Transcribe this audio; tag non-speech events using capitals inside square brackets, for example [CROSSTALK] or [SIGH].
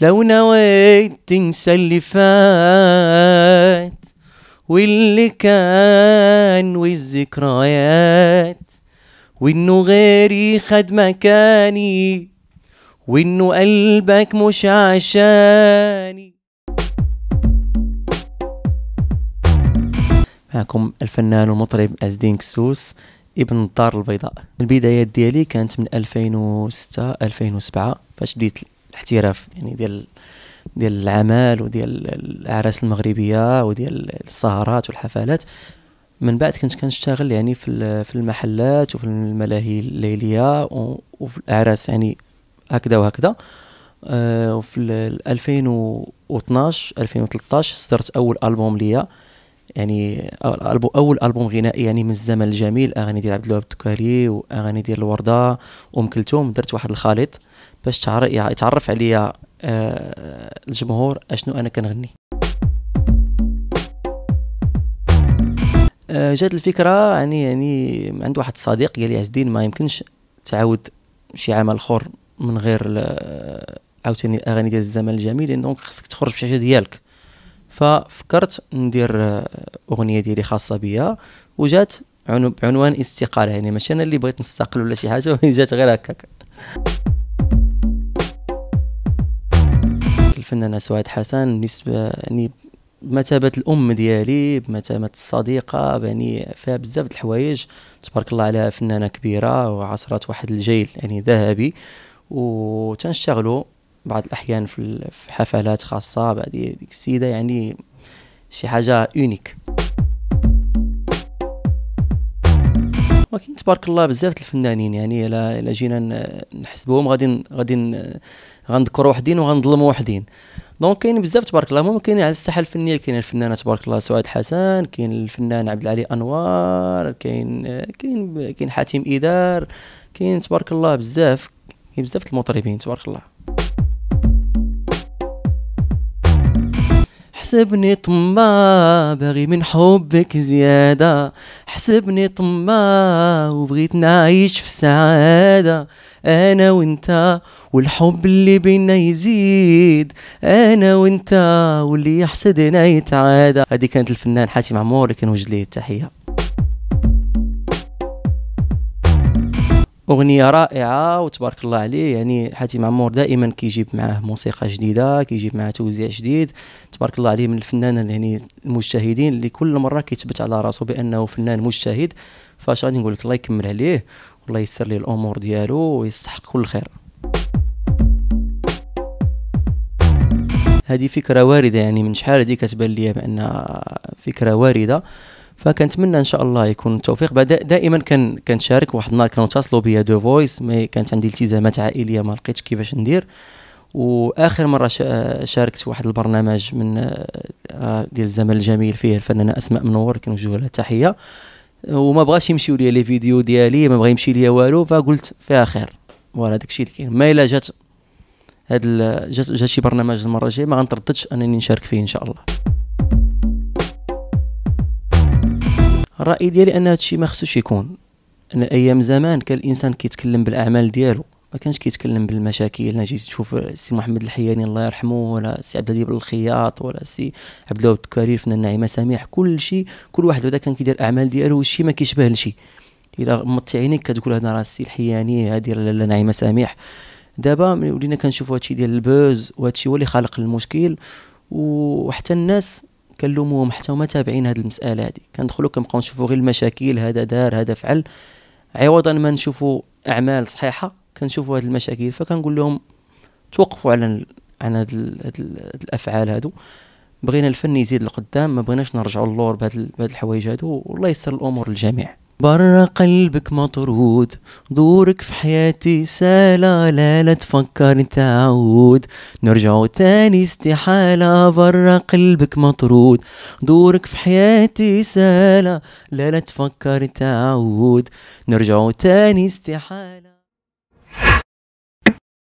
لو نويت تنسى اللي فات واللي كان والذكريات وانه غيري خد مكاني وانه قلبك مش عشاني معكم الفنان والمطرب أزدين كسوس ابن الدار البيضاء البدايات ديالي كانت من 2006 2007 فاش بديت الاحتراف يعني ديال ديال العمل وديال الاعراس المغربيه وديال السهرات والحفلات من بعد كنت كنشتغل يعني في في المحلات وفي الملاهي الليليه وفي الاعراس يعني هكذا وهكذا آه، وفي 2012 2013 صدرت اول البوم ليا يعني اول البوم غنائي يعني من الزمن الجميل اغاني ديال عبد الوهاب الدكاري واغاني ديال الورده ام كلثوم درت واحد الخليط باش يتعرف يعني عليا آه، الجمهور اشنو انا كنغني آه، جات الفكره يعني يعني عند واحد الصديق قال لي عز الدين ما يمكنش تعاود شي عمل اخر من غير عاوتاني الاغاني ديال الزمن الجميل لان دونك خصك تخرج بشي حاجه ديالك ففكرت ندير آه، اغنيه ديالي خاصه بيا وجات بعنوان استقاله يعني ماشي انا اللي بغيت نستقل ولا شي حاجه [LAUGHS] جات غير هكاك الفنانه سعاد حسن نسبه يعني بمثابه الام ديالي بمثابه الصديقه يعني فيها بزاف الحوايج تبارك الله عليها فنانه كبيره وعصرت واحد الجيل يعني ذهبي وتنشتغلوا بعض الاحيان في حفلات خاصه بعد ديك السيده يعني شي حاجه اونيك ولكن تبارك الله بزاف الفنانين يعني الا الا جينا نحسبوهم غادي غادي غنذكر وحدين وغنظلم وحدين دونك كاين بزاف تبارك الله المهم كاين على الساحه الفنيه كاين الفنانه تبارك الله سعاد حسن كاين الفنان عبد العلي انوار كاين كاين كاين حاتم ايدار كاين تبارك الله بزاف كاين بزاف المطربين تبارك الله حسبني طما باغي من حبك زيادة حسبني طما وبغيت نعيش في سعادة أنا وأنت والحب اللي بينا يزيد أنا وأنت واللي يحسدنا يتعادى هذه كانت الفنان حاتم عمور اللي كنوجد ليه التحية اغنيه رائعه وتبارك الله عليه يعني حاتم عمور دائما كيجيب معاه موسيقى جديده كيجيب معاه توزيع جديد تبارك الله عليه من الفنانين يعني المجتهدين اللي كل مره كيثبت على راسه بانه فنان مجتهد فاش غادي نقول لك الله يكمل عليه والله يسر ليه الامور ديالو ويستحق كل خير هذه فكره وارده يعني من شحال هذه كتبان لي بان فكره وارده فكنتمنى ان شاء الله يكون التوفيق دائما كان كنشارك واحد النهار كانوا اتصلوا بيا دو فويس مي كانت عندي التزامات عائليه ما لقيتش كيفاش ندير واخر مره شاركت واحد البرنامج من آه، ديال الزمن الجميل فيه الفنانه اسماء منور كنوجه لها التحيه وما بغاش يمشيو ليا لي فيديو ديالي ما بغا يمشي ليا والو فقلت فيها خير فوالا داكشي اللي كاين ما الا جات هاد جات, جات شي برنامج المره الجايه ما غنترددش انني نشارك فيه ان شاء الله الراي ديالي ان هادشي ما خصوش يكون ان ايام زمان كان الانسان كيتكلم بالاعمال ديالو ما كانش كيتكلم بالمشاكل انا جيت تشوف السي محمد الحياني الله يرحمه ولا السي عبد الهادي الخياط ولا السي عبد الله الكرير فنان نعيمه سميح كل شيء كل واحد بعدا كان كيدير الاعمال ديالو وشي ما كيشبه لشي الا مطي عينيك كتقول هذا راه السي الحياني هذه لاله نعيمه سميح دابا ولينا كنشوفوا هادشي ديال البوز وهادشي هو اللي خالق المشكل وحتى الناس كنلوموهم حتى هما تابعين هذه المساله هذه كندخلو كنبقاو نشوفو غير المشاكل هذا دار هذا فعل عوضا ما نشوفو اعمال صحيحه كنشوفو هذه المشاكل فكنقول لهم توقفوا على عن هاد, هاد الافعال هادو بغينا الفن يزيد لقدام ما بغيناش نرجعوا للور بهاد الحوايج هادو والله يسر الامور للجميع برا قلبك مطرود دورك في حياتي سالة لا لا تفكر تعود نرجع تاني استحالة برا قلبك مطرود دورك في حياتي سالة لا لا تفكر تعود نرجع تاني استحالة